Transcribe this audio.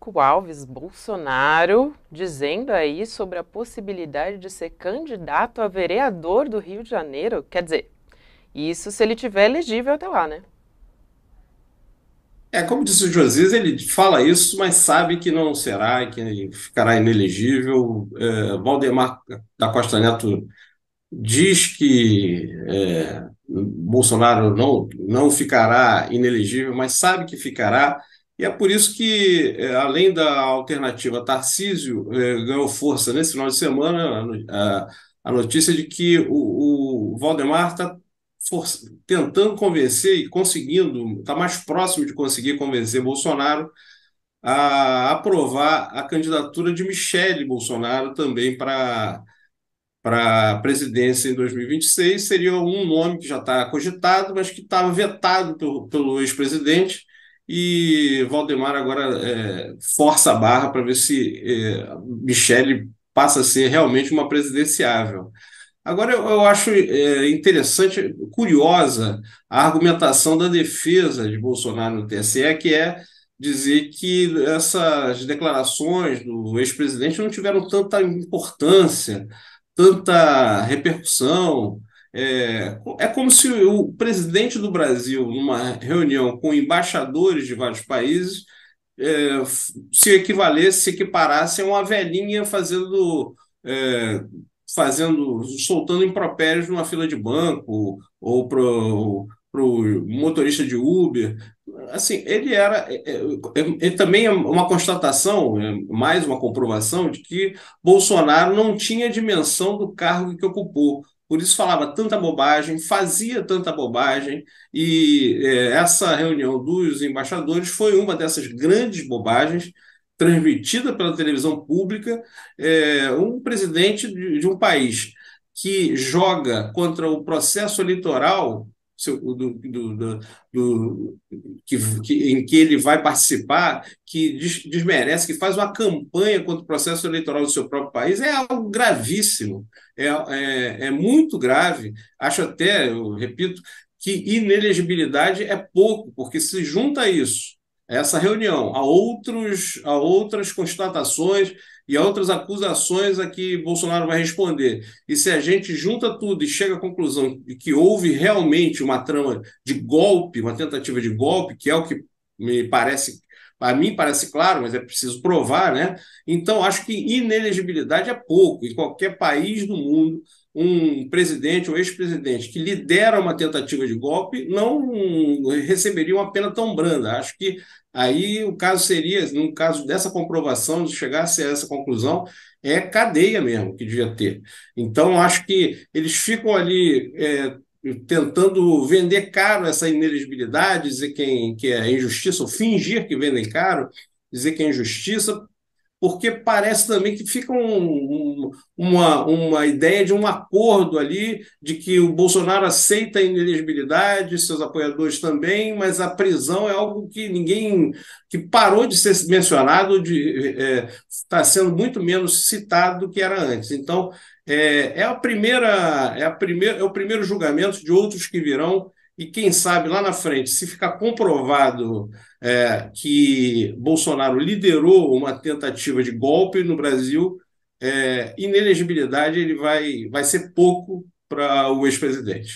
Francisco Alves Bolsonaro dizendo aí sobre a possibilidade de ser candidato a vereador do Rio de Janeiro. Quer dizer, isso se ele tiver elegível até lá, né? É, como disse o Josias, ele fala isso, mas sabe que não será, que ficará inelegível. É, Valdemar da Costa Neto diz que é, Bolsonaro não, não ficará inelegível, mas sabe que ficará. E é por isso que, é, além da alternativa Tarcísio, é, ganhou força nesse final de semana a, notícia de que o, Valdemar está tentando convencer e conseguindo, está mais próximo de conseguir convencer Bolsonaro a aprovar a candidatura de Michele Bolsonaro também para para a presidência em 2026 seria um nome que já está cogitado, mas que estava vetado pelo, pelo ex-presidente e Valdemar agora é, força a barra para ver se é, Michele passa a ser realmente uma presidenciável. Agora, eu, eu acho é, interessante, curiosa, a argumentação da defesa de Bolsonaro no TSE, que é dizer que essas declarações do ex-presidente não tiveram tanta importância, tanta repercussão, é, é como se o presidente do Brasil, numa reunião com embaixadores de vários países, é, se equivalesse, se equiparasse a uma velhinha fazendo, é, fazendo soltando impropérios numa fila de banco ou para o motorista de Uber. Assim, ele era. É, é, é, é também é uma constatação, é mais uma comprovação, de que Bolsonaro não tinha a dimensão do cargo que ocupou por isso falava tanta bobagem, fazia tanta bobagem, e é, essa reunião dos embaixadores foi uma dessas grandes bobagens transmitida pela televisão pública, é, um presidente de, de um país que joga contra o processo eleitoral do, do, do, que, que, em que ele vai participar, que des, desmerece, que faz uma campanha contra o processo eleitoral do seu próprio país, é algo gravíssimo, é, é, é muito grave. Acho até, eu repito, que inelegibilidade é pouco, porque se junta isso, essa reunião, a, outros, a outras constatações e a outras acusações a que Bolsonaro vai responder. E se a gente junta tudo e chega à conclusão de que houve realmente uma trama de golpe, uma tentativa de golpe, que é o que me parece para mim parece claro, mas é preciso provar, né? Então, acho que inelegibilidade é pouco. Em qualquer país do mundo, um presidente ou ex-presidente que lidera uma tentativa de golpe não receberia uma pena tão branda. Acho que aí o caso seria, no caso dessa comprovação, de chegar a essa conclusão, é cadeia mesmo que devia ter. Então, acho que eles ficam ali. É, tentando vender caro essa inelegibilidade, dizer que, é que é injustiça, ou fingir que vendem caro, dizer que é injustiça, porque parece também que fica um, um, uma, uma ideia de um acordo ali, de que o Bolsonaro aceita a inelegibilidade, seus apoiadores também, mas a prisão é algo que ninguém, que parou de ser mencionado, está é, tá sendo muito menos citado do que era antes. Então, é, é, a primeira, é, a primeira, é o primeiro julgamento de outros que virão, e quem sabe lá na frente, se ficar comprovado é, que Bolsonaro liderou uma tentativa de golpe no Brasil, é, inelegibilidade ele vai, vai ser pouco para o ex-presidente.